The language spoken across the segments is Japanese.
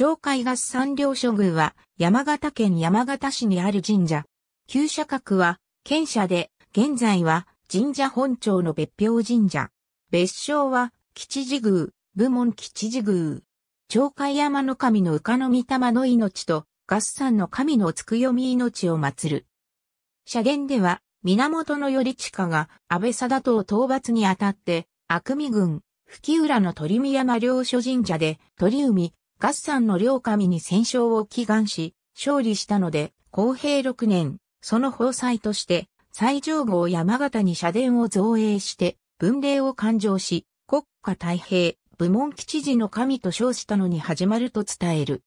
町海合参領所宮は山形県山形市にある神社。旧社格は県社で、現在は神社本庁の別表神社。別称は吉寺宮、部門吉寺宮。町海山の神の丘の御霊の命と合参の神のつくよみ命を祀る。社言では源頼親が安倍貞党討伐にあたって、悪味郡、吹浦の鳥見山領所神社で、鳥海、合算の両神に戦勝を祈願し、勝利したので、公平6年、その宝祭として、最上号山形に社殿を造営して、文礼を勘定し、国家太平、部門吉次の神と称したのに始まると伝える。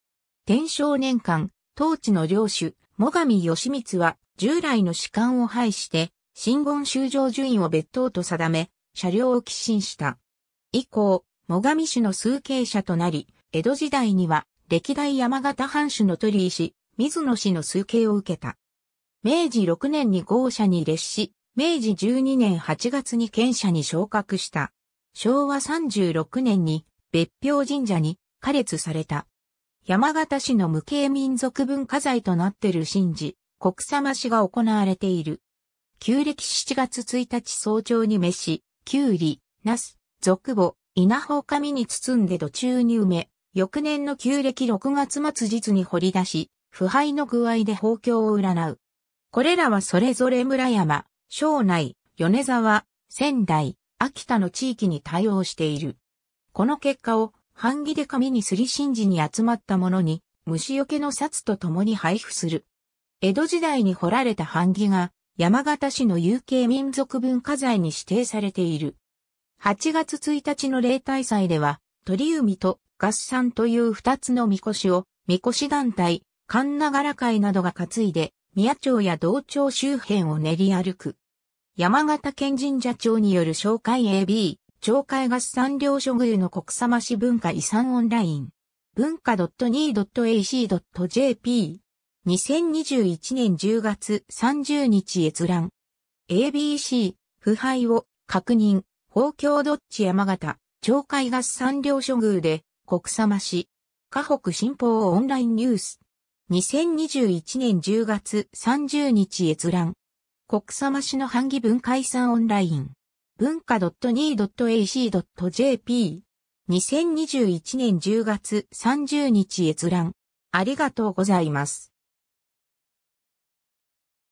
天正年間、当地の領主、最上義光は、従来の士官を廃して、新言修正順位を別当と定め、車両を寄進した。以降、最上氏の数形者となり、江戸時代には、歴代山形藩主の鳥居氏、水野氏の崇計を受けた。明治6年に豪舎に列し、明治12年8月に県舎に昇格した。昭和36年に別表神社に加列された。山形市の無形民族文化財となっている神事、国様氏が行われている。旧暦7月1日早朝に召し、きゅうり、なす、俗母、稲穂紙に包んで土中に埋め、翌年の旧暦6月末日に掘り出し、腐敗の具合で包境を占う。これらはそれぞれ村山、庄内、米沢、仙台、秋田の地域に対応している。この結果を、版木で紙にすり神事に集まったものに、虫除けの札と共に配布する。江戸時代に掘られた版木が、山形市の有形民族文化財に指定されている。8月1日の例大祭では、鳥海と合算という二つの神輿を、神輿団体、神長良会などが担いで、宮町や道町周辺を練り歩く。山形県神社町による紹介 AB、町会合算領所偶の国様市文化遺産オンライン。文化 .2.ac.jp。2021年10月30日閲覧。ABC、腐敗を確認。法教どっち山形、町会合算領所宮で、国様市。河北新報オンラインニュース。2021年10月30日閲覧。国様市の半疑文化遺産オンライン。文化 .2.ac.jp。2021年10月30日閲覧。ありがとうございます。